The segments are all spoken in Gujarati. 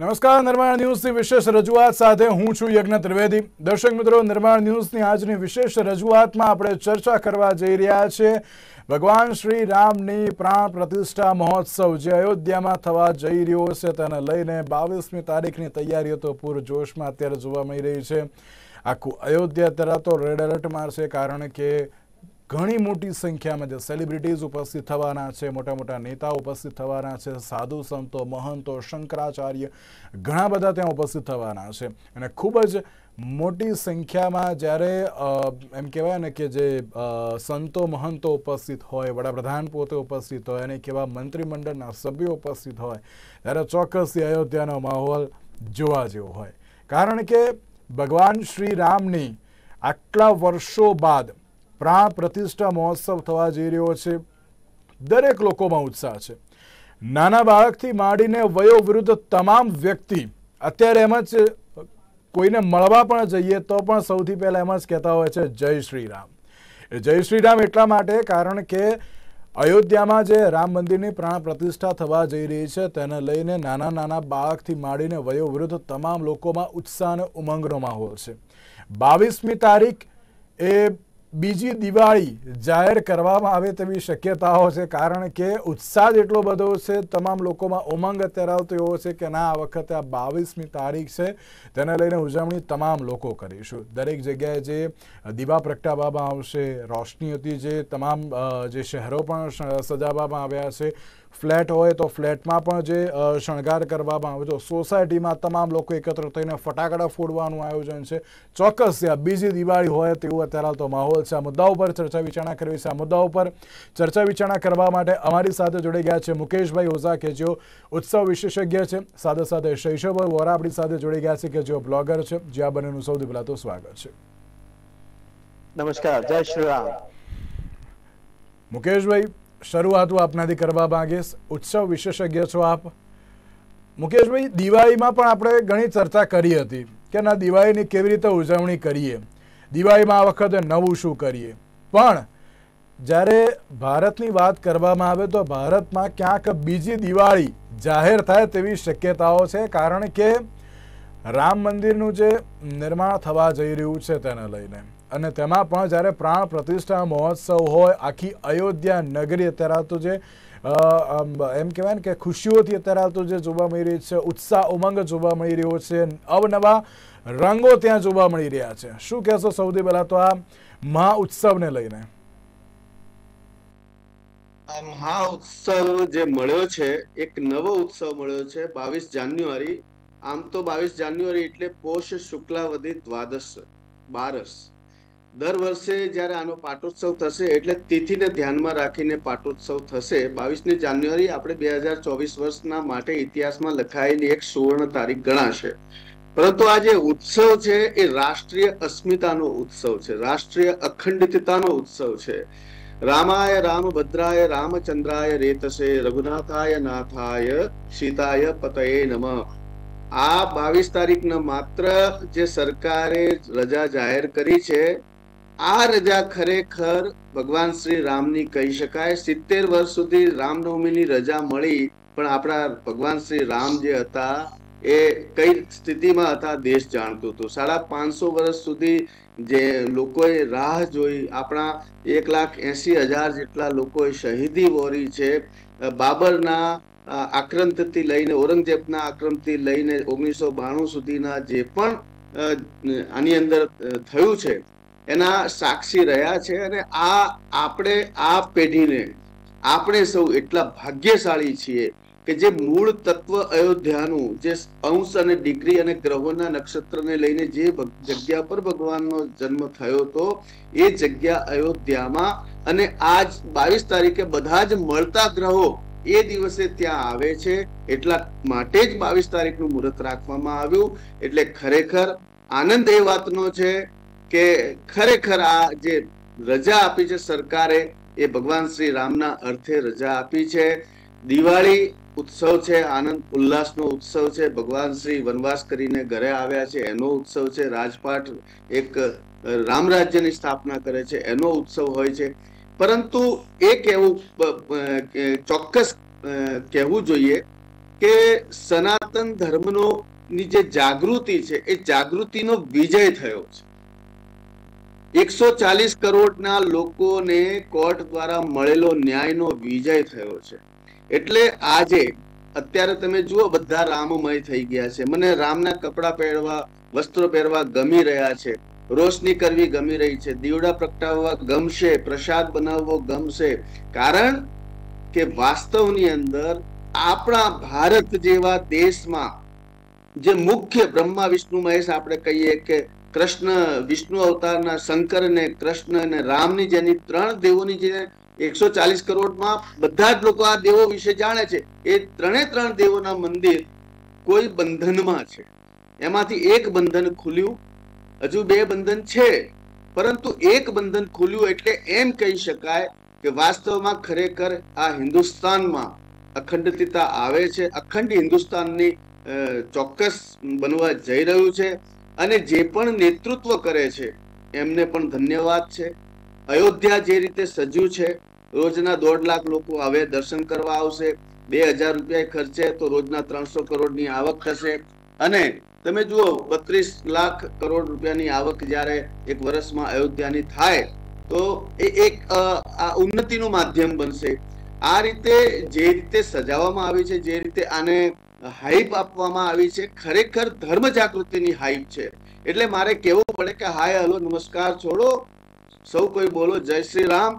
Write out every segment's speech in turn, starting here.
નમસ્કાર નિર્માણ ન્યૂઝની વિશેષ રજૂઆત સાથે હું છું યજ્ઞ ત્રિવેદી દર્શક મિત્રો નિર્માણ ન્યૂઝની આજની વિશેષ રજૂઆતમાં આપણે ચર્ચા કરવા જઈ રહ્યા છે ભગવાન શ્રી રામની પ્રાણ પ્રતિષ્ઠા મહોત્સવ જે અયોધ્યામાં થવા જઈ રહ્યો છે તેને લઈને બાવીસમી તારીખની તૈયારીઓ તો પૂરજોશમાં અત્યારે જોવા મળી રહી છે આખું અયોધ્યા અત્યારે તો રેડ એલર્ટમાં છે કારણ કે ઘણી મોટી સંખ્યામાં જે સેલિબ્રિટીઝ ઉપસ્થિત થવાના છે મોટા મોટા નેતાઓ ઉપસ્થિત થવાના છે સાધુ સંતો મહંતો શંકરાચાર્ય ઘણા બધા ત્યાં ઉપસ્થિત થવાના છે અને ખૂબ જ મોટી સંખ્યામાં જ્યારે એમ કહેવાય ને કે જે સંતો મહંતો ઉપસ્થિત હોય વડાપ્રધાન પોતે ઉપસ્થિત હોય અને કેવા મંત્રીમંડળના સભ્યો ઉપસ્થિત હોય ત્યારે ચોક્કસથી અયોધ્યાનો માહોલ જોવા જેવો હોય કારણ કે ભગવાન શ્રી રામની આટલા વર્ષો બાદ પ્રાણ પ્રતિષ્ઠા મહોત્સવ થવા જઈ રહ્યો છે દરેક લોકોમાં ઉત્સાહ છે નાના બાળકથી માંડીને વયો વિરુદ્ધ તમામ વ્યક્તિ અત્યારે એમ જ કોઈને મળવા પણ જઈએ તો પણ સૌથી પહેલાં એમ જ કહેતા હોય છે જય શ્રી રામ જય શ્રી રામ એટલા માટે કારણ કે અયોધ્યામાં જે રામ મંદિરની પ્રાણ પ્રતિષ્ઠા થવા જઈ રહી છે તેને લઈને નાના નાના બાળકથી માંડીને વયો વિરુદ્ધ તમામ લોકોમાં ઉત્સાહ અને ઉમંગનો માહોલ છે બાવીસમી તારીખ એ બીજી દિવાળી જાહેર કરવામાં આવે તેવી શક્યતાઓ છે કારણ કે ઉત્સાહ જેટલો બધો છે તમામ લોકોમાં ઉમંગ અત્યારે આવતો એવો છે કે ના આ વખતે આ બાવીસમી તારીખ છે તેને લઈને ઉજવણી તમામ લોકો કરીશું દરેક જગ્યાએ જે દીવા પ્રગટાવવામાં આવશે રોશનીઓથી જે તમામ જે શહેરો પણ સજાવવામાં આવ્યા છે ફ્લેટ હોય તો ફ્લેટમાં પણ જે શણગાર કરવામાં આવે છે સોસાયટીમાં તમામ લોકો એકત્ર થઈને ફટાકડા ફોડવાનું આયોજન છે ચોક્કસ ત્યાં બીજી દિવાળી હોય તેવું અત્યારે તો માહોલ છે આ મુદ્દા ઉપર ચર્ચા વિચારણા કરવી છે આ મુદ્દા ઉપર ચર્ચા વિચારણા કરવા માટે અમારી સાથે જોડાઈ ગયા છે મુકેશભાઈ ઓઝા કે જેઓ ઉત્સવ વિશેષજ્ઞ છે સાથે સાથે શૈશવભાઈ વોરા આપણી સાથે જોડાઈ ગયા છે કે જેઓ બ્લોગર છે જે આ બંનેનું સૌથી પહેલાં તો સ્વાગત છે નમસ્કાર જય શ્રી રામ મુકેશભાઈ શરૂઆત હું આપનાથી કરવા માગીશ ઉત્સવ વિશેષજ્ઞ છો આપ મુકેશભાઈ દિવાળીમાં પણ આપણે ઘણી ચર્ચા કરી હતી કે ના દિવાળીની કેવી રીતે ઉજવણી કરીએ દિવાળીમાં આ વખતે નવું શું કરીએ પણ જ્યારે ભારતની વાત કરવામાં આવે તો ભારતમાં ક્યાંક બીજી દિવાળી જાહેર થાય તેવી શક્યતાઓ છે કારણ કે રામ મંદિરનું જે નિર્માણ થવા જઈ રહ્યું છે તેને લઈને અને તેમાં પણ જ્યારે પ્રાણ પ્રતિષ્ઠા મહોત્સવ હોય આખી અયોધ્યા નગરી ધરાવતું જે એમ કહેવાય ને કે ખુશીઓથી ધરાવતું જે જોવા મળી રહી છે ઉત્સાહ ઉમંગ જોવા મળી રહ્યો છે અવનવા રંગો ત્યાં જોવા મળી રહ્યા છે શું કહેશો સૌથી પહેલાં તો આ મહા ઉત્સવને લઈને આ મહા ઉત્સવ જે મળ્યો છે એક નવો ઉત્સવ મળ્યો છે બાવીસ જાન્યુઆરી આમ તો બાવીસ જાન્યુઆરી એટલે પોષ શુક્લાવધિ દ્વાદશ બારસ દર વર્ષે જ્યારે આનો પાટોત્સવ થશે એટલે તિથિને ધ્યાનમાં રાખીને પાટોત્સવ થશે બાવીસમી જાન્યુઆરી આપણે બે હજાર ચોવીસ વર્ષના માટે ઇતિહાસમાં લખાયેલી એક સુવર્ણ તારીખ ગણાશે પરંતુ આ જે ઉત્સવ છે એ રાષ્ટ્રીય અસ્મિતાનો ઉત્સવ છે રાષ્ટ્રીય અખંડિતતાનો ઉત્સવ છે રામાય રામભદ્રાય રામચંદ્રાય રેતસે રઘુનાથાય નાથાય સીતાય પતયે નમઃ આ બાવીસ તારીખના માત્ર જે સરકારે રજા જાહેર કરી છે આ રજા ખરેખર ભગવાન શ્રી રામની કહી શકાય સિત્તેર વર્ષ સુધી રામનવમીની રજા મળી પણ આપણા ભગવાન શ્રી રામ જે હતા એ કઈ સ્થિતિમાં હતા દેશ જાણતું હતું સાડા પાંચસો વર્ષ સુધી જે લોકોએ રાહ જોઈ આપણા એક લાખ એસી હજાર જેટલા લોકોએ શહીદી વોરી છે બાબરના આક્રંતથી લઈને ઔરંગઝેબના આક્રમથી લઈને ઓગણીસો બાણું સુધીના જે પણ આની અંદર થયું છે એના સાક્ષી રહ્યા છે અને આ આપણે આ પેઢીને આપણે સૌ એટલા ભાગ્યશાળી છીએ કે જે મૂળ તત્વ અયોધ્યાનું જે અંશ અને ડિગ્રી અને ગ્રહોના નક્ષત્રને લઈને જે જગ્યા પર ભગવાનનો જન્મ થયો હતો એ જગ્યા અયોધ્યામાં અને આજ બાવીસ તારીખે બધા જ મળતા ગ્રહો એ દિવસે ત્યાં આવે છે એટલા માટે જ બાવીસ તારીખનું મુહૂર્ત રાખવામાં આવ્યું એટલે ખરેખર આનંદ એ વાતનો છે કે ખરેખર આ જે રજા આપી છે સરકારે એ ભગવાન શ્રી રામના અર્થે રજા આપી છે દિવાળી ઉત્સવ છે આનંદ ઉલ્લાસનો ઉત્સવ છે ભગવાન શ્રી વનવાસ કરીને ઘરે આવ્યા છે એનો ઉત્સવ છે રાજપાટ એક રામ રાજ્યની સ્થાપના કરે છે એનો ઉત્સવ હોય છે પરંતુ એક એવું ચોક્કસ કહેવું જોઈએ કે સનાતન ધર્મનો ની જે જાગૃતિ છે એ જાગૃતિનો વિજય થયો છે એકસો ચાલીસ કરોડના લોકોને કોર્ટ દ્વારા મળેલો ન્યાયનો વિજય થયો છે એટલે આજે અત્યારે તમે જુઓ બધા રામમય થઈ ગયા છે મને રામના કપડાં પહેરવા વસ્ત્રો પહેરવા ગમી રહ્યા છે રોશની કરવી ગમી રહી છે દીવડા પ્રગટાવવા ગમશે પ્રસાદ બનાવવો ગમશે કારણ કે વાસ્તવની અંદર આપણા ભારત જેવા દેશમાં જે મુખ્ય બ્રહ્મા વિષ્ણુ મહેશ આપણે કહીએ કે કૃષ્ણ વિષ્ણુ અવતારના શંકર ને કૃષ્ણ અને રામની જેની ત્રણ દેવોની જે એકસો ચાલીસ કરોડમાં બધા જ લોકો આ દેવો વિશે જાણે છે એ ત્રણે ત્રણ દેવોના મંદિર કોઈ બંધનમાં છે એમાંથી એક બંધન ખુલ્યું હજુ બે બંધન છે પરંતુ એક બંધન ખુલ્યું એટલે એમ કહી શકાય કે વાસ્તવમાં ખરેખર આ હિન્દુસ્તાનમાં અખંડતા આવે છે અખંડ હિન્દુસ્તાનની ચોક્કસ બનવા જઈ રહ્યું છે અને જે પણ નેતૃત્વ કરે છે એમને પણ ધન્યવાદ છે અયોધ્યા જે રીતે સજ્જુ છે રોજના દોઢ લાખ લોકો હવે દર્શન કરવા આવશે બે હજાર રૂપિયા ખર્ચે તો રોજના ત્રણસો કરોડની આવક થશે અને તમે જુઓ બત્રીસ લાખ કરોડ રૂપિયાની આવક જ્યારે એક વર્ષમાં અયોધ્યાની થાય તો એ એક આ ઉન્નતિનું માધ્યમ બનશે આ રીતે જે રીતે સજાવવામાં આવી છે જે રીતે આને હાઈપ આપવામાં આવી છે ખરેખર ધર્મ જાગૃતિની હાઈપ છે એટલે મારે કહેવું પડે કે હાય હલો નમસ્કાર છોડો સૌ કોઈ બોલો જય શ્રી રામ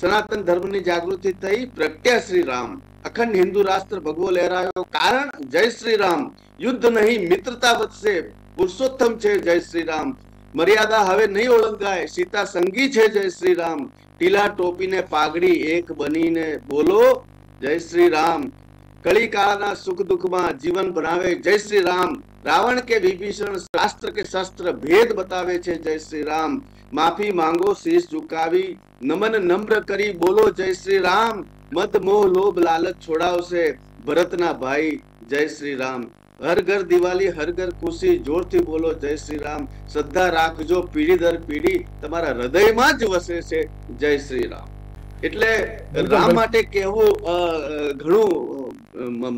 સનાતન ધર્મની જાગૃતિ થઈ પ્રગટ્યા શ્રી રામ અખંડ હિન્દુ રાષ્ટ્ર ભગવો લહેરાયો કારણ જય શ્રી રામ યુદ્ધ નહીં મિત્રતા વધશે પુરુષોત્તમ છે જય શ્રી રામ મર્યાદા હવે નહીં ઓળંગાય સીતા સંગી છે જય શ્રી રામ ટીલા ટોપીને પાઘડી એક બનીને બોલો જય શ્રી રામ કળીકાળના સુખ દુઃખમાં જીવન બનાવે જય શ્રી રામ રાવણ કે વિભીષણ શાસ્ત્ર કે શસ્ત્ર ભેદ બતાવે છે જય શ્રી રામ માફી માંગો શીશ ઝુકાવી નમન નમ્ર કરી બોલો જય શ્રી રામ મત મોહ લોભ લાલચ છોડાવશે ભરતના ભાઈ જય શ્રી રામ હર ઘર દિવાળી હર ઘર ખુશી જોરથી બોલો જય શ્રી રામ શ્રદ્ધા રાખજો પીઢી દર પીઢી તમારા હૃદયમાં જ વસે છે જય શ્રી રામ એટલે રામ માટે કહેવું ઘણું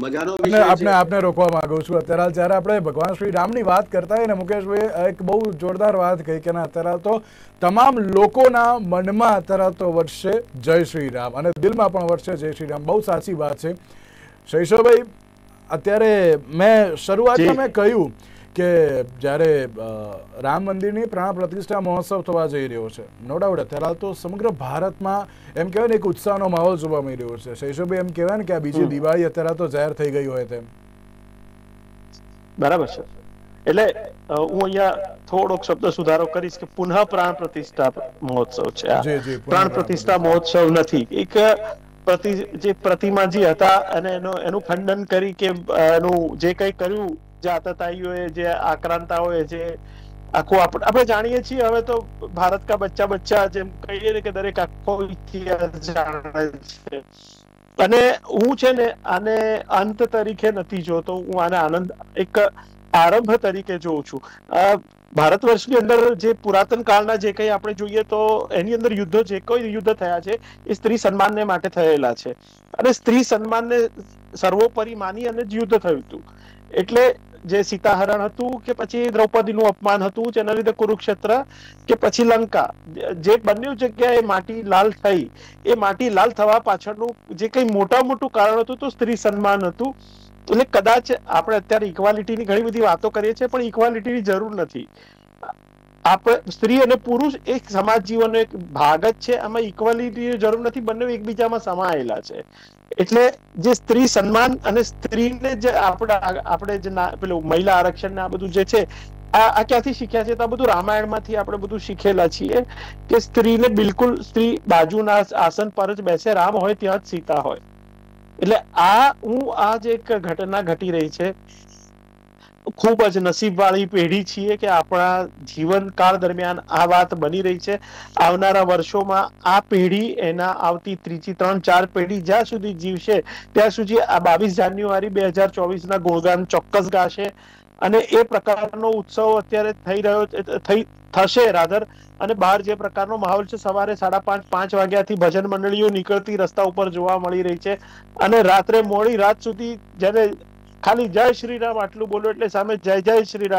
મજાનો આપને આપને રોકવા માંગુ છું અત્યારે જ્યારે આપણે ભગવાન શ્રી રામની વાત કરતા અને મુકેશભાઈ એક બહુ જોરદાર વાત કહી કે અત્યારે તો તમામ લોકોના મનમાં અત્યારે તો વર્ષે જય શ્રી રામ અને દિલમાં પણ વર્ષે જય શ્રી રામ બહુ સાચી વાત છે શૈશવભાઈ અત્યારે મેં શરૂઆતમાં મેં કહ્યું કે જ્યારે રામ મંદિરની પ્રાણ પ્રતિષ્ઠા મહોત્સવ થવા જઈ રહ્યો છે નો ડાઉટ અત્યારે તો સમગ્ર ભારતમાં એમ કહેવાય ને એક ઉત્સાહનો માહોલ જોવા મળી રહ્યો છે શૈશોભાઈ એમ કહેવાય ને કે આ બીજી દિવાળી અત્યારે તો જાહેર થઈ ગઈ હોય તેમ બરાબર છે એટલે હું અહીંયા થોડોક શબ્દ સુધારો કરીશ કે પુનઃ પ્રાણ પ્રતિષ્ઠા મહોત્સવ છે આ પ્રાણ પ્રતિષ્ઠા મહોત્સવ નથી એક પ્રતિ જે પ્રતિમાજી હતા અને એનું એનું ખંડન કરી કે એનું જે કઈ કર્યું જે આતતાઈઓએ જે જે આખું આપણે આપણે જાણીએ છીએ હવે તો ભારત કા બચ્ચા બચ્ચા જેમ કહીએ ને કે દરેક આખો ઇતિહાસ જાણે છે અને હું છે ને આને અંત તરીકે નથી જોતો હું આને આનંદ એક આરંભ તરીકે જોઉં છું ભારત વર્ષની અંદર જે પુરાતન કાળના જે કઈ આપણે જોઈએ તો એની અંદર યુદ્ધો જે કોઈ યુદ્ધ થયા છે એ સ્ત્રી સન્માનને માટે થયેલા છે અને સ્ત્રી સન્માનને સર્વોપરી માની અને યુદ્ધ થયું હતું એટલે જે સીતાહરણ હતું કે પછી દ્રૌપદી નું અપમાન હતું જેના લીધે કુરુક્ષેત્ર કે પછી લંકા જે બંને જગ્યાએ માટી લાલ થઈ એ માટી લાલ થવા પાછળનું જે કઈ મોટા મોટું કારણ હતું તો સ્ત્રી સન્માન હતું એટલે કદાચ આપણે અત્યારે ઇક્વાલિટીની ઘણી બધી વાતો કરીએ છીએ પણ ઇક્વાલિટીની જરૂર નથી આપ સ્ત્રી અને પુરુષ એક સમાજ જીવનનો એક ભાગ જ છે આમાં ઇક્વાલિટીની જરૂર નથી બંને એકબીજામાં સમાયેલા છે એટલે જે સ્ત્રી સન્માન અને સ્ત્રીને જે આપણે આપણે જે પેલું મહિલા આરક્ષણ ને આ બધું જે છે આ ક્યાંથી શીખ્યા છે તો આ બધું રામાયણમાંથી આપણે બધું શીખેલા છીએ કે સ્ત્રીને બિલકુલ સ્ત્રી બાજુના આસન પર જ બેસે રામ હોય ત્યાં જ સીતા હોય એટલે આ હું આ જે એક ઘટના ઘટી રહી છે ખૂબ જ નસીબવાળી પેઢી છીએ કે આપણા જીવનકાળ દરમિયાન આ વાત બની રહી છે આવનારા વર્ષોમાં આ પેઢી એના આવતી ત્રીજી ત્રણ ચાર પેઢી જ્યાં સુધી જીવશે ત્યાં સુધી આ બાવીસ જાન્યુઆરી બે હજાર ચોવીસના ગુણગાન ચોક્કસ ગાશે અને એ પ્રકારનો ઉત્સવ અત્યારે થઈ રહ્યો થઈ થશે રાધર અને બહાર જે પ્રકારનો માહોલ છે સવારે સાડા પાંચ પાંચ વાગ્યાથી ભજન મંડળીઓ નીકળતી રસ્તા ઉપર જોવા મળી રહી છે અને રાત્રે મોડી રાત સુધી જ્યારે ખાલી જય શ્રી આટલું બોલો એટલે સામે જય જય શ્રી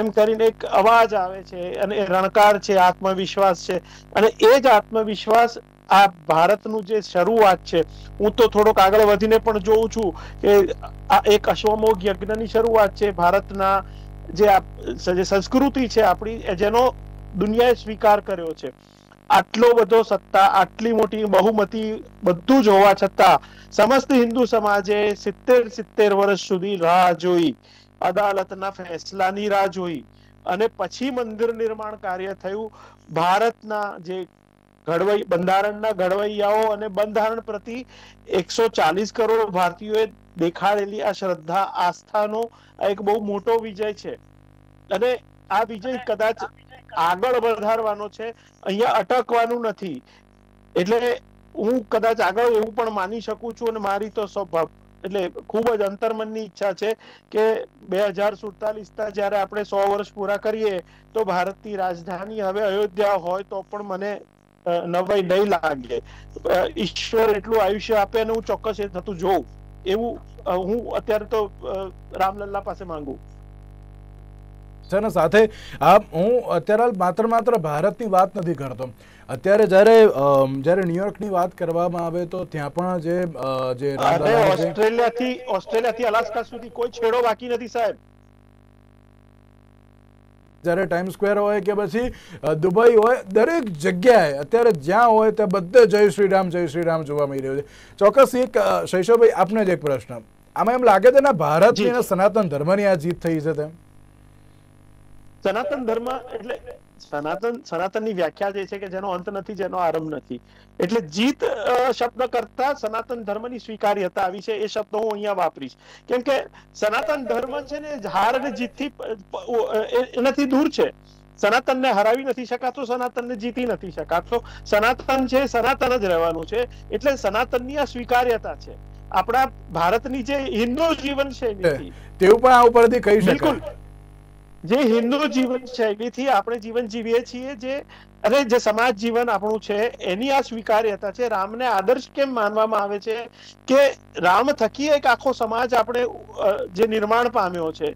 એમ કરીને એક અવાજ આવે છે અને એ રણકાર છે આત્મવિશ્વાસ છે અને એ જ આત્મવિશ્વાસ આ ભારતનું જે શરૂઆત છે હું તો થોડોક આગળ વધીને પણ જોઉં છું કે આ એક અશ્વમોગ યજ્ઞની શરૂઆત છે ભારતના જે સંસ્કૃતિ છે આપણી જેનો દુનિયાએ સ્વીકાર કર્યો છે આટલો બધો સત્તા આટલી મોટી બહુમતી બધું જ હોવા છતાં સમસ્ત હિન્દુ સમાજે સિત્તેર સિત્તેર વર્ષ સુધી રાહ જોઈ અદાલતના ફેસલાની રાહ જોઈ અને પછી મંદિર નિર્માણ કાર્ય થયું ભારતના જે ઘડવઈ બંધારણના ઘડવૈયાઓ અને બંધારણ પ્રતિ એકસો ચાલીસ કરોડ ભારતીયોએ દેખાડેલી આ શ્રદ્ધા આસ્થાનો એક બહુ મોટો વિજય છે અને આ વિજય કદાચ આગળ વધારવાનો છે અહીંયા અટકવાનું નથી એટલે હું કદાચ આગળ એવું પણ માની શકું છું અને મારી તો સ્વભાવ એટલે ખૂબ જ અંતર્મનની ઈચ્છા છે કે બે હજાર સુડતાલીસના જ્યારે આપણે સો વર્ષ પૂરા કરીએ તો ભારતની રાજધાની હવે અયોધ્યા હોય તો પણ મને નવાઈ નહીં લાગે ઈશ્વર એટલું આયુષ્ય આપે અને હું ચોક્કસ એ થતું જોઉં એવું હું અત્યારે તો રામલલ્લા પાસે માંગુ છે સાથે હું અત્યારે માત્ર માત્ર ભારતની વાત નથી કરતો અત્યારે જ્યારે જ્યારે ન્યુયોર્કની વાત કરવામાં આવે તો ત્યાં પણ જે જે ઓસ્ટ્રેલિયાથી ઓસ્ટ્રેલિયાથી અલાસ્કા સુધી કોઈ છેડો બાકી નથી સાહેબ જ્યારે ટાઈમ સ્ક્વેર હોય કે પછી દુબઈ હોય દરેક જગ્યાએ અત્યારે જ્યાં હોય ત્યાં બધે જય શ્રીરામ જય શ્રીરામ જોવા મળી રહ્યું છે ચોક્કસ એક શૈશવભાઈ આપને જ એક પ્રશ્ન આમાં એમ લાગે છે ને ભારતની અને સનાતન ધર્મની આ જીત થઈ છે તેમ સનાતન ધર્મ એટલે સનાતન સનાતનની વ્યાખ્યા જે છે કે જેનો અંત નથી જેનો આરંભ નથી એટલે જીત શબ્દ કરતા સનાતન ધર્મની સ્વીકાર્યતા આવી છે એ શબ્દ હું અહીંયા વાપરીશ કેમ કે સનાતન ધર્મ છે ને હાર અને જીતથી એનાથી દૂર છે સનાતનને હરાવી નથી શકાતો સનાતનને જીતી નથી શકાતો સનાતન છે સનાતન જ રહેવાનું છે એટલે સનાતન ની આ સ્વીકાર્યતા છે આપણા ભારતની જે હિન્દુ જીવન છે તેવું પણ આ ઉપરથી કહી શકાય જે હિન્દુ જીવન શૈલીથી આપણે જીવન જીવીએ છીએ જે અને જે સમાજ જીવન આપણું છે એની આ સ્વીકાર્યતા છે રામને આદર્શ કેમ માનવામાં આવે છે કે રામ થકી એક આખો સમાજ આપણે જે નિર્માણ પામ્યો છે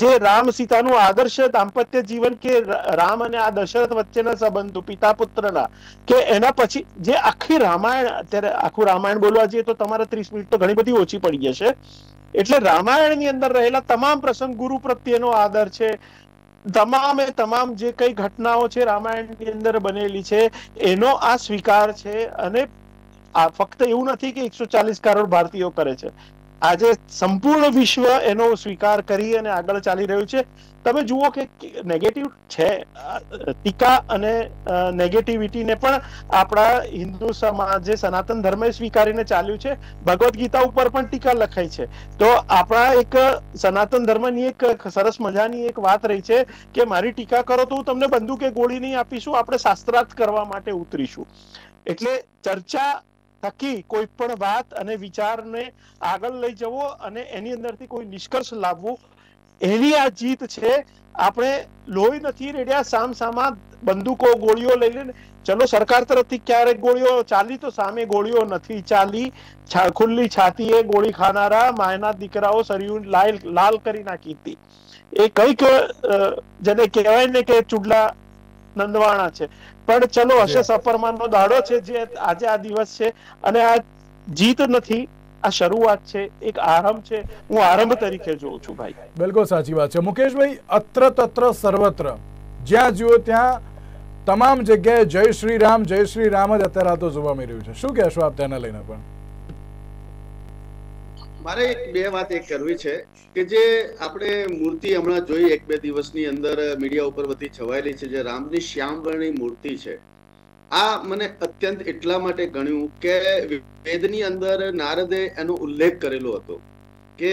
જે રામ સીતાનું આદર્શ દાંપત્ય જીવન કે રામ અને આ દશરથ વચ્ચેના સંબંધો પિતા પુત્રના કે એના પછી જે આખી રામાયણ અત્યારે આખું રામાયણ બોલવા જઈએ તો તમારે ત્રીસ મિનિટ તો ઘણી બધી ઓછી પડી જશે એટલે રામાયણની અંદર રહેલા તમામ પ્રસંગ ગુરુ પ્રત્યેનો આદર છે તમામે તમામ જે કઈ ઘટનાઓ છે રામાયણ ની અંદર બનેલી છે એનો આ સ્વીકાર છે અને આ ફક્ત એવું નથી કે એકસો ચાલીસ કરોડ ભારતીયો કરે છે આજે સંપૂર્ણ વિશ્વ એનો સ્વીકાર કરી અને આગળ ચાલી રહ્યું છે તમે જુઓ કે નેગેટિવ છે ટીકા અને નેગેટિવિટીને પણ આપણા હિન્દુ સમાજે સનાતન ધર્મે સ્વીકારીને ચાલ્યું છે ભગવદ્ ગીતા ઉપર પણ ટીકા લખાઈ છે તો આપણા એક સનાતન ધર્મની એક સરસ મજાની એક વાત રહી છે કે મારી ટીકા કરો તો હું તમને બંદૂકે ગોળી નહીં આપીશું આપણે શાસ્ત્રાર્થ કરવા માટે ઉતરીશું એટલે ચર્ચા થકી કોઈ પણ વાત અને વિચારને આગળ લઈ જવો અને એની અંદરથી કોઈ નિષ્કર્ષ લાવવો એની આ જીત છે આપણે લોહી નથી રેડ્યા સામ સામા બંદૂકો ગોળીઓ લઈને ચલો સરકાર તરફથી ક્યારેક ગોળીઓ ચાલી તો સામે ગોળીઓ નથી ચાલી ખુલ્લી છાતી એ ગોળી ખાનારા માયના દીકરાઓ સરયું લાલ લાલ કરી નાખી હતી એ કઈક જેને કહેવાય ને કે ચુડલા નંદવાણા છે પણ ચલો હશે સફરમાન નો દાડો છે જે આજે આ દિવસ છે અને આ જીત નથી આ શરૂઆત છે એક આરંભ છે હું આરંભ તરીકે જોઉં છું ભાઈ બિલકુલ સાચી વાત છે મુકેશભાઈ અત્ર તત્ર સર્વત્ર જ્યાં જુઓ ત્યાં તમામ જગ્યાએ જય શ્રી રામ જય શ્રી રામ જ અત્યારે આ તો જોવા મળી રહ્યું છે શું કહેશો આપ તેના લઈને પણ મારે એક બે વાત એક કરવી છે કે જે આપણે મૂર્તિ હમણાં જોઈ એક બે દિવસની અંદર મીડિયા ઉપર બધી છવાયેલી છે જે રામની શ્યામવર્ણી મૂર્તિ છે આ મને અત્યંત એટલા માટે ગણ્યું કે વેદની અંદર નારદે એનો ઉલ્લેખ કરેલો હતો કે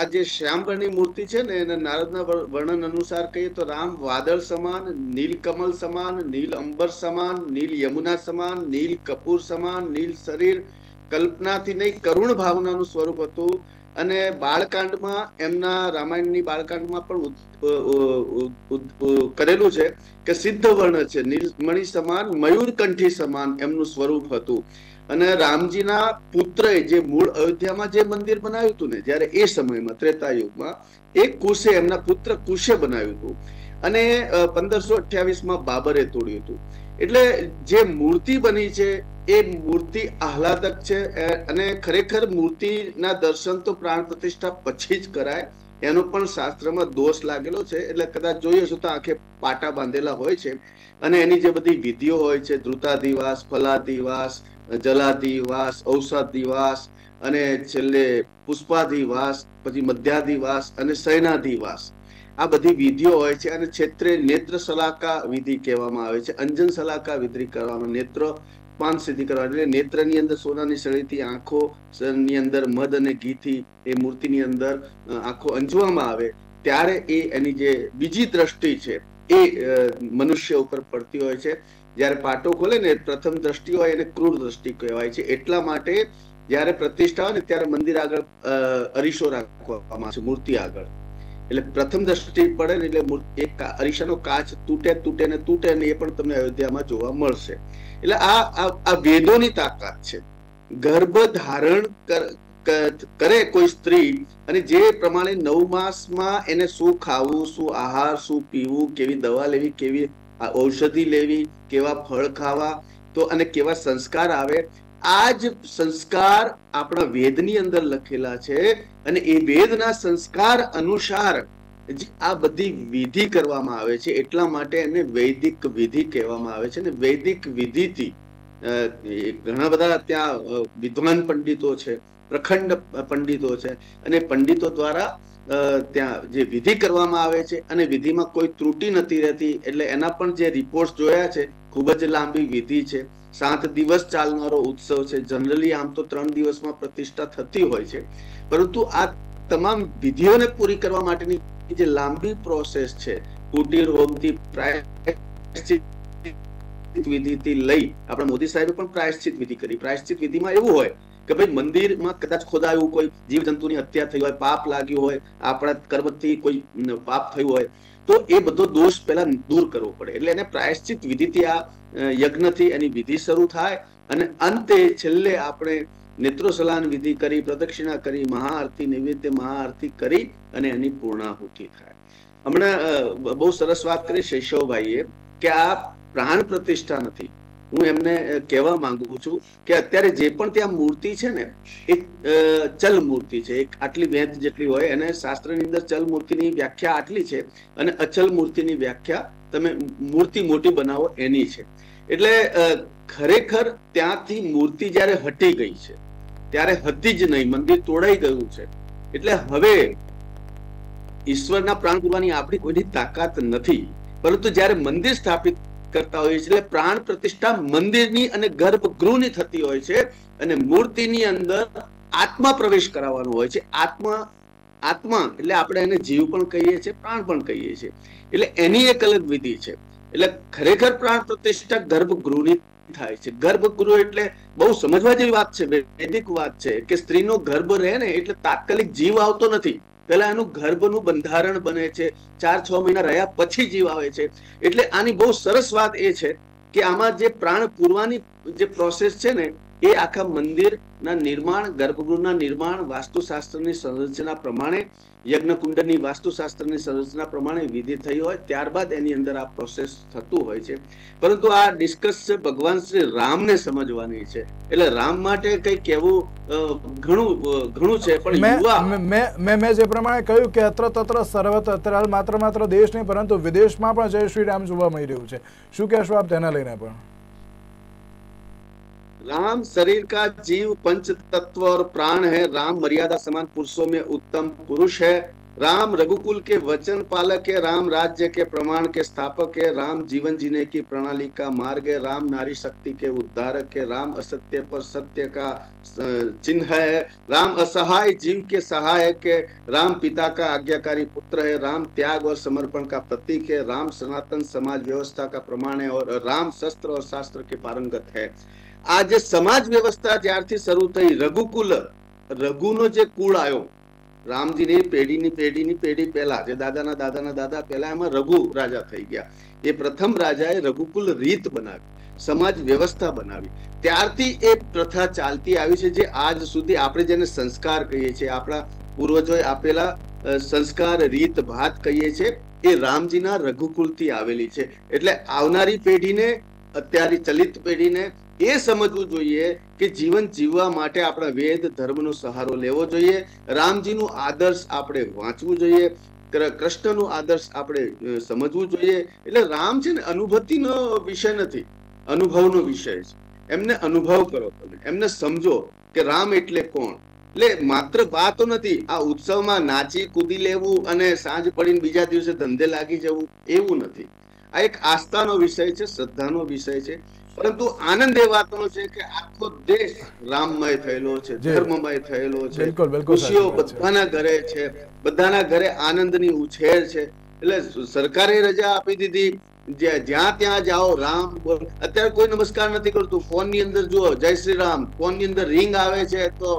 આ જે શ્યામવર્ણી મૂર્તિ છે ને એના નારદના વર્ણન અનુસાર કહીએ તો રામ વાદળ સમાન નીલકમલ સમાન નીલ અંબર સમાન નીલ યમુના સમાન નીલ કપૂર સમાન નીલ શરીર કલ્પનાથી નહીં કરુણ ભાવનાનું સ્વરૂપ હતું અને બાળકાંડમાં એમના રામાયણની બાળકાંડમાં પણ કરેલું છે કે સિદ્ધ વર્ણ છે નીલમણી સમાન મયુરકંઠી સમાન એમનું સ્વરૂપ હતું અને રામજીના પુત્રએ જે મૂળ અયોધ્યામાં જે મંદિર બનાવ્યું હતું ને જ્યારે એ સમયમાં ત્રેતા યુગમાં એ કુશે એમના પુત્ર કુશે બનાવ્યું હતું અને પંદરસો અઠ્યાવીસમાં બાબરે તોડ્યું હતું એટલે જે મૂર્તિ બની છે એ મૂર્તિ આહલાદક છે અને ખરેખર મૂર્તિના દર્શન તો પ્રાણ પ્રતિષ્ઠા પછી જ કરાય એનો પણ શાસ્ત્રમાં દોષ લાગેલો છે એટલે કદાચ જોઈએ છો તો આંખે પાટા બાંધેલા હોય છે અને એની જે બધી વિધિઓ હોય છે ધ્રુતાધિવાસ ફલાધિવાસ જલાધિવાસ ઔષાધિવાસ અને છેલ્લે પુષ્પાધિવાસ પછી મધ્યાધિવાસ અને સૈનાધિવાસ આ બધી વિધિઓ હોય છે અને ક્ષેત્રે નેત્ર સલાકા વિધિ કહેવામાં આવે છે અંજન સલાકા વિધિ કરવામાં નેત્ર પાન સિદ્ધિ કરવા એટલે નેત્રની અંદર સોનાની સળીથી આંખો ની અંદર મધ અને ઘીથી એ મૂર્તિની અંદર આંખો અંજવામાં આવે ત્યારે એ એની જે બીજી દ્રષ્ટિ છે એ મનુષ્ય ઉપર પડતી હોય છે જ્યારે પાટો ખોલે ને પ્રથમ દ્રષ્ટિ હોય એને ક્રૂર દ્રષ્ટિ કહેવાય છે એટલા માટે જ્યારે પ્રતિષ્ઠા હોય ને ત્યારે મંદિર આગળ અરીસો રાખવામાં આવે છે મૂર્તિ આગળ એટલે પ્રથમ દ્રષ્ટિ પડે ને એટલે એક અરીસાનો કાચ તૂટે તૂટે ને તૂટે ને એ પણ તમને અયોધ્યામાં જોવા મળશે એટલે આ આ વેદોની તાકાત છે ગર્ભ ધારણ કરે કોઈ સ્ત્રી અને જે પ્રમાણે નવ માસમાં એને શું ખાવું શું આહાર શું પીવું કેવી દવા લેવી કેવી ઔષધિ લેવી કેવા ફળ ખાવા તો અને કેવા સંસ્કાર આવે આ જ સંસ્કાર આપણા વેદની અંદર લખેલા છે અને એ વેદના સંસ્કાર અનુસાર જે આ બધી વિધિ કરવામાં આવે છે એટલા માટે એને વૈદિક વિધિ કહેવામાં આવે છે અને વૈદિક વિધિથી ઘણા બધા ત્યાં વિદ્વાન પંડિતો છે પ્રખંડ પંડિતો છે અને પંડિતો દ્વારા ત્યાં જે વિધિ કરવામાં આવે છે અને વિધિમાં કોઈ ત્રુટિ નથી રહેતી એટલે એના પણ જે રિપોર્ટ્સ જોયા છે ખૂબ જ લાંબી વિધિ છે સાત દિવસ ચાલનારો ઉત્સવ છે જનરલી આમ તો ત્રણ દિવસમાં પ્રતિષ્ઠા થતી હોય છે પરંતુ આ તમામ વિધિઓને પૂરી કરવા માટેની જે લાંબી પ્રોસેસ છે કુટીર હોમથી પ્રાયશ્ચિત વિધિથી લઈ આપણે મોદી સાહેબે પણ પ્રાયશ્ચિત વિધિ કરી પ્રાયશ્ચિત વિધિમાં એવું હોય કે ભાઈ મંદિરમાં કદાચ ખોદાયું કોઈ જીવજંતુની હત્યા થઈ હોય પાપ લાગ્યું હોય આપણા કર્મથી કોઈ પાપ થયું હોય તો એ બધો દોષ પહેલા દૂર કરવો પડે એટલે એને પ્રાયશ્ચિત વિધિથી આ યજ્ઞથી એની વિધિ શરૂ થાય અને અંતે છેલ્લે આપણે નેત્રોસલાન વિધિ કરી પ્રદક્ષિણા કરી મહાઆરતી નૈવેદ્ય મહાઆરતી કરી અને એની પૂર્ણાહુતિ થાય હમણાં બહુ સરસ વાત કરી શૈશવભાઈએ કે આ પ્રાણ પ્રતિષ્ઠા નથી હું એમને કહેવા માંગુ છું કે અત્યારે જે પણ ત્યાં મૂર્તિ છે ને એ ચલ મૂર્તિ છે એક આટલી વેંત જેટલી હોય અને શાસ્ત્રની અંદર ચલ મૂર્તિની વ્યાખ્યા આટલી છે અને અચલ મૂર્તિની વ્યાખ્યા તમે મૂર્તિ મોટી બનાવો એની છે એટલે ખરેખર ત્યાંથી મૂર્તિ જ્યારે હટી ગઈ છે ત્યારે હતી જ નહીં મંદિર તોડાઈ ગયું છે એટલે હવે ઈશ્વરના પ્રાણ પૂરવાની આપણી કોઈની તાકાત નથી પરંતુ જ્યારે મંદિર સ્થાપિત કરતા હોઈએ છીએ એટલે પ્રાણ પ્રતિષ્ઠા મંદિરની અને ગર્ભગૃહની થતી હોય છે અને મૂર્તિની અંદર આત્મા પ્રવેશ કરાવવાનો હોય છે આત્મા આત્મા એટલે આપણે એને જીવ પણ કહીએ છીએ પ્રાણ પણ કહીએ છીએ એટલે એની એક અલગ વિધિ છે એટલે ખરેખર પ્રાણ પ્રતિષ્ઠા ગર્ભગૃહની થાય છે ગર્ભગૃહ એટલે બહુ સમજવા જેવી વાત છે વૈદિક વાત છે કે સ્ત્રીનો ગર્ભ રહે ને એટલે તાત્કાલિક જીવ આવતો નથી પેલા એનું ગર્ભનું બંધારણ બને છે ચાર છ મહિના રહ્યા પછી જીવાવે છે એટલે આની બહુ સરસ વાત એ છે કે આમાં જે પ્રાણ પૂરવાની જે પ્રોસેસ છે ને એ આખા મંદિરના નિર્માણ ગર્ભગૃહના નિર્માણ વાસ્તુશાસ્ત્રની સંરચના પ્રમાણે યજ્ઞકુંડની વાસ્તુશાસ્ત્રની સંરચના પ્રમાણે વિધિ થઈ હોય ત્યારબાદ એની અંદર આ પ્રોસેસ થતું હોય છે પરંતુ આ ડિસ્કસ ભગવાન શ્રી રામને સમજવાની છે એટલે રામ માટે કઈ કહેવું ઘણું ઘણું છે પણ મેં મેં જે પ્રમાણે કહ્યું કે અત્ર તત્ર સર્વત્ર અત્ર માત્ર માત્ર દેશ નહીં પરંતુ વિદેશમાં પણ જય શ્રી રામ જોવા મળી રહ્યું છે શું કહેશો આપ તેના લઈને પણ राम शरीर का जीव पंच तत्व और प्राण है राम मर्यादा समान पुरुषों में उत्तम पुरुष है राम रघुकुल के वचन पालक है राम राज्य के प्रमाण के स्थापक है राम जीवन जीने की प्रणाली का मार्ग है राम नारी शक्ति के उद्धारक है राम असत्य पर सत्य का चिन्ह है राम असहाय जीव के सहायक है राम पिता का आज्ञाकारी पुत्र है राम त्याग और समर्पण का प्रतीक है राम सनातन समाज व्यवस्था का प्रमाण है और राम शस्त्र और शास्त्र के पारंगत है આ જે સમાજ વ્યવસ્થા જ્યારથી શરૂ થઈ રઘુકુલ રઘુનો જે કુળ આવ્યો રામજીની પેઢીની પેઢીની પેઢી પહેલા જે દાદાના દાદાના દાદા પહેલા એમાં રઘુ રાજા થઈ ગયા એ પ્રથમ રાજાએ રઘુકુલ રીત બનાવી સમાજ વ્યવસ્થા બનાવી ત્યારથી એ પ્રથા ચાલતી આવી છે જે આજ સુધી આપણે જેને સંસ્કાર કહીએ છીએ આપણા પૂર્વજોએ આપેલા સંસ્કાર રીત ભાત કહીએ છીએ એ રામજીના રઘુકુલથી આવેલી છે એટલે આવનારી પેઢીને અત્યારે ચલિત પેઢીને એ સમજવું જોઈએ કે જીવન જીવવા માટે આપણે વેદ ધર્મનો સહારો લેવો જોઈએ રામજીનું આદર્શ આપણે વાંચવું જોઈએ કૃષ્ણનું આદર્શ આપણે સમજવું જોઈએ એટલે રામ છે ને અનુભૂતિનો વિષય નથી અનુભવનો વિષય છે એમને અનુભવ કરો તમે એમને સમજો કે રામ એટલે કોણ એટલે માત્ર વાતો નથી આ ઉત્સવમાં નાચી કૂદી લેવું અને સાંજ પડીને બીજા દિવસે ધંધે લાગી જવું એવું નથી આ એક આસ્થાનો વિષય છે શ્રદ્ધાનો વિષય છે પરંતુ આનંદ એ વાતનો છે કે આખો દેશ રામમય થયેલો છે ધર્મમય થયેલો છે ખુશીઓ બધાના ઘરે છે બધાના ઘરે આનંદની ઉછેર છે એટલે સરકારે રજા આપી દીધી જ્યાં ત્યાં જાઓ રામ બોલ અત્યારે કોઈ નમસ્કાર નથી કરતું ફોન ની અંદર જુઓ જય શ્રી રામ ફોન ની અંદર રિંગ આવે છે તો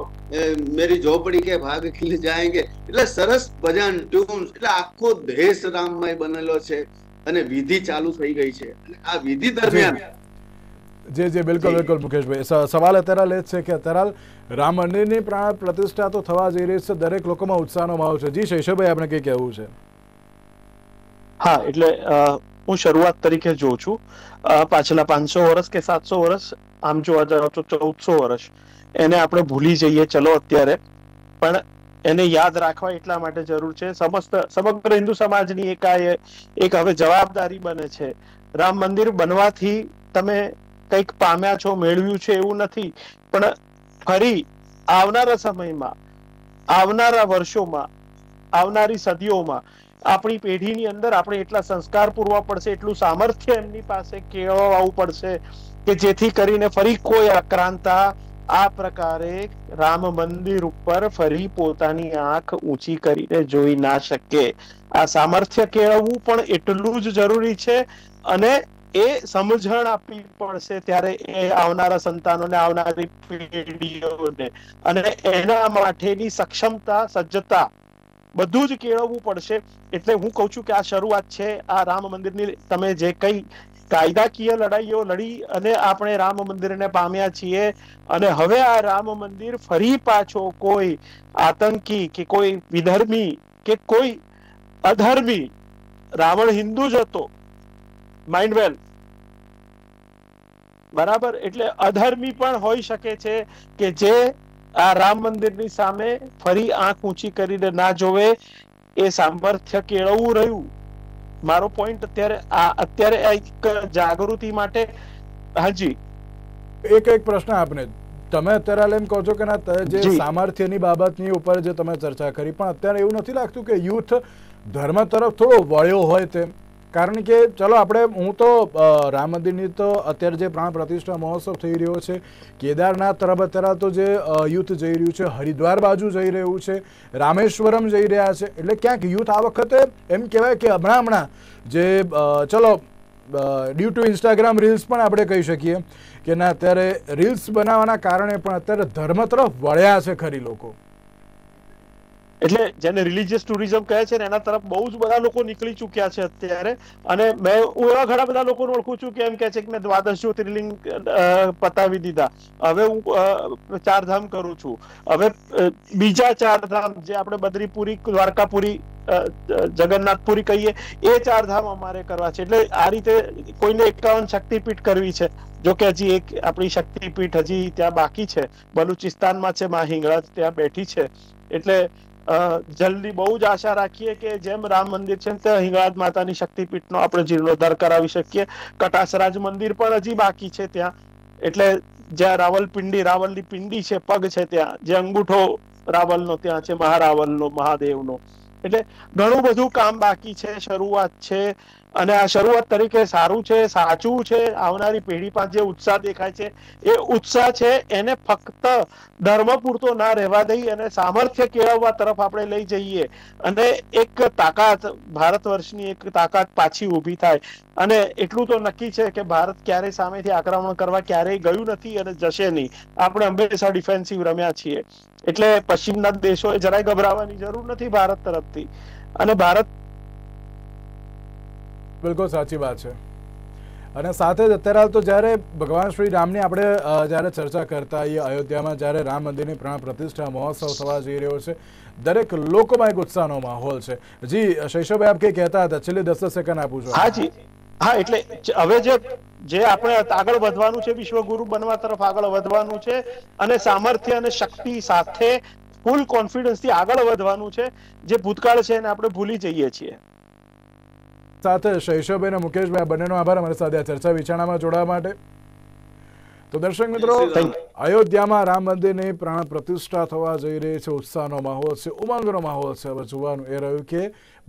મેરી ઝોપડી કે ભાગ ખીલ જાયંગે એટલે સરસ ભજન ટ્યુન એટલે આખો દેશ રામમય બનેલો છે અને વિધિ ચાલુ થઈ ગઈ છે આ વિધિ દરમિયાન જે જે બિલકુલ બિલકુલ મુકેશભાઈ સવાલ અત્યારે છે કે અત્યારે રામ મંદિરની પ્રાણ પ્રતિષ્ઠા તો થવા જઈ રહી છે દરેક લોકોમાં ઉત્સાહનો ભાવ છે જી શૈશવભાઈ આપણે કઈ કહેવું છે હા એટલે હું શરૂઆત તરીકે જોઉં છું પાછલા પાંચસો વર્ષ કે સાતસો વર્ષ આમ જોવા જાઓ તો ચૌદસો વર્ષ એને આપણે ભૂલી જઈએ ચલો અત્યારે પણ એને યાદ રાખવા એટલા માટે જરૂર છે સમસ્ત સમગ્ર હિન્દુ સમાજની એક એક હવે જવાબદારી બને છે રામ મંદિર બનવાથી તમે કંઈક પામ્યા છો મેળવ્યું છે એવું નથી પણ ફરી આવનારા સમયમાં આવનારા વર્ષોમાં આવનારી સદીઓમાં આપણી પેઢીની અંદર આપણે એટલા સંસ્કાર પૂરવા પડશે એટલું સામર્થ્ય એમની પાસે કેળવવું પડશે કે જેથી કરીને ફરી કોઈ આક્રાંતા આ પ્રકારે રામ મંદિર ઉપર ફરી પોતાની આંખ ઊંચી કરીને જોઈ ના શકે આ સામર્થ્ય કેળવવું પણ એટલું જ જરૂરી છે અને એ સમજણ આપવી પડશે ત્યારે એ આવનારા સંતાનોને આવનારી પેઢીઓને અને એના માટેની સક્ષમતા સજ્જતા બધું જ કેળવવું પડશે એટલે હું કહું છું કે આ શરૂઆત છે આ રામ મંદિરની તમે જે કઈ કાયદાકીય લડાઈઓ લડી અને આપણે રામ મંદિરને પામ્યા છીએ અને હવે આ રામ મંદિર ફરી પાછો કોઈ આતંકી કે કોઈ વિધર્મી કે કોઈ અધર્મી રાવણ હિન્દુ જ હતો માઇન્ડ વેલ બરાબર એટલે અધર્મી પણ હોઈ શકે છે કે જે આ રામ મંદિરની સામે ફરી આંખ ઊંચી કરીને ના જોવે એ સામર્થ્ય કેળવવું રહ્યું મારો પોઈન્ટ અત્યારે આ અત્યારે એક જાગૃતિ માટે હાજી એક એક પ્રશ્ન આપને તમે અત્યારે એમ કહો છો કે ના જે સામર્થ્યની બાબતની ઉપર જે તમે ચર્ચા કરી પણ અત્યારે એવું નથી લાગતું કે યુથ ધર્મ તરફ થોડો વળ્યો હોય તેમ કારણ કે ચલો આપણે હું તો રામ મંદિરની તો અત્યારે જે પ્રાણ પ્રતિષ્ઠા મહોત્સવ થઈ રહ્યો છે કેદારનાથ તરફ અત્યારે તો જે યુથ જઈ રહ્યું છે હરિદ્વાર બાજુ જઈ રહ્યું છે રામેશ્વરમ જઈ રહ્યા છે એટલે ક્યાંક યુથ આ વખતે એમ કહેવાય કે હમણાં હમણાં જે ચલો ડ્યુ ટુ ઇન્સ્ટાગ્રામ રીલ્સ પણ આપણે કહી શકીએ કે ના અત્યારે રીલ્સ બનાવવાના કારણે પણ અત્યારે ધર્મ તરફ વળ્યા છે ખરી લોકો એટલે જેને રિલીજિયસ ટુરિઝમ કહે છે ને એના તરફ બહુ જ બધા લોકો નીકળી ચુક્યા છે અત્યારે અને મેં એવા ઘણા બધા લોકોને ઓળખું છું કે એમ કહે છે કે મેં દ્વાદશ જ્યોતિર્લિંગ પતાવી દીધા હવે હું ચારધામ કરું છું હવે બીજા ચારધામ જે આપણે બદ્રીપુરી દ્વારકાપુરી જગન્નાથપુરી કહીએ એ ચાર ધામ અમારે કરવા છે એટલે આ રીતે કોઈને એકાવન શક્તિપીઠ કરવી છે જો કે હજી એક આપણી શક્તિપીઠ હજી ત્યાં બાકી છે બલુચિસ્તાનમાં છે મા હિંગળા ત્યાં બેઠી છે એટલે જલ્દી બહુ જ આશા રાખીએ કે જેમ રામ મંદિર છે તે હિંગળાજ માતાની શક્તિપીઠનો આપણે જીર્ણોદ્ધાર કરાવી શકીએ કટાસરાજ મંદિર પણ હજી બાકી છે ત્યાં એટલે જ્યાં રાવલપિંડી રાવલની પિંડી છે પગ છે ત્યાં જે અંગૂઠો રાવલનો ત્યાં છે મહારાવલનો મહાદેવનો એટલે ઘણું બધું કામ બાકી છે શરૂઆત છે અને આ શરૂઆત તરીકે સારું છે સાચું છે આવનારી પેઢી પાસે જે ઉત્સાહ દેખાય છે એ ઉત્સાહ છે એને ફક્ત ધર્મ પૂરતો ના રહેવા દઈ અને સામર્થ્ય કેળવવા તરફ આપણે લઈ જઈએ અને એક તાકાત ભારત વર્ષની એક તાકાત પાછી ઊભી થાય અને એટલું તો નક્કી છે કે ભારત ક્યારેય સામેથી આક્રમણ કરવા ક્યારેય ગયું નથી અને જશે નહીં આપણે હંમેશા ડિફેન્સિવ રમ્યા છીએ એટલે પશ્ચિમના દેશોએ જરાય ગભરાવાની જરૂર નથી ભારત તરફથી અને ભારત બિલકુલ સાચી વાત છે અને સાથે જ અત્યારે તો જ્યારે ભગવાન શ્રી રામની આપણે જ્યારે ચર્ચા કરતા હોઈએ અયોધ્યામાં જ્યારે રામ મંદિરની પ્રાણ પ્રતિષ્ઠા મહોત્સવ થવા જઈ રહ્યો છે દરેક લોકોમાં એક ઉત્સાહનો માહોલ છે જી શૈશવભાઈ આપ કઈ કહેતા હતા છેલ્લી દસ સેકન્ડ આપું છું હા જી હા એટલે હવે જે જે આપણે આગળ વધવાનું છે વિશ્વગુરુ બનવા તરફ આગળ વધવાનું છે અને સામર્થ્ય અને શક્તિ સાથે ફૂલ કોન્ફિડન્સ થી આગળ વધવાનું છે જે ભૂતકાળ છે એને આપણે ભૂલી જઈએ છીએ સાથે શૈશવભાઈ અને મુકેશભાઈ બંનેનો આભાર અમારી સાથે આ ચર્ચા વિચારણામાં જોડાવા માટે તો દર્શક મિત્રો અયોધ્યામાં રામ મંદિરની પ્રાણ પ્રતિષ્ઠા થવા જઈ રહી છે ઉત્સાહનો માહોલ છે ઉમંગનો માહોલ છે હવે જોવાનું એ રહ્યું કે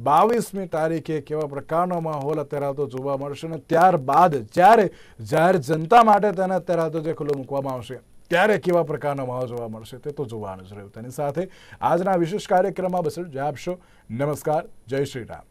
બાવીસમી તારીખે કેવા પ્રકારનો માહોલ અત્યારે આવતો જોવા મળશે અને ત્યારબાદ જ્યારે જાહેર જનતા માટે તેને અત્યારે આવતો જે ખુલ્લો મૂકવામાં આવશે ત્યારે કેવા પ્રકારનો માહોલ જોવા મળશે તે તો જોવાનું જ રહ્યું તેની સાથે આજના વિશેષ કાર્યક્રમમાં બસ જ આપશો નમસ્કાર જય શ્રી રામ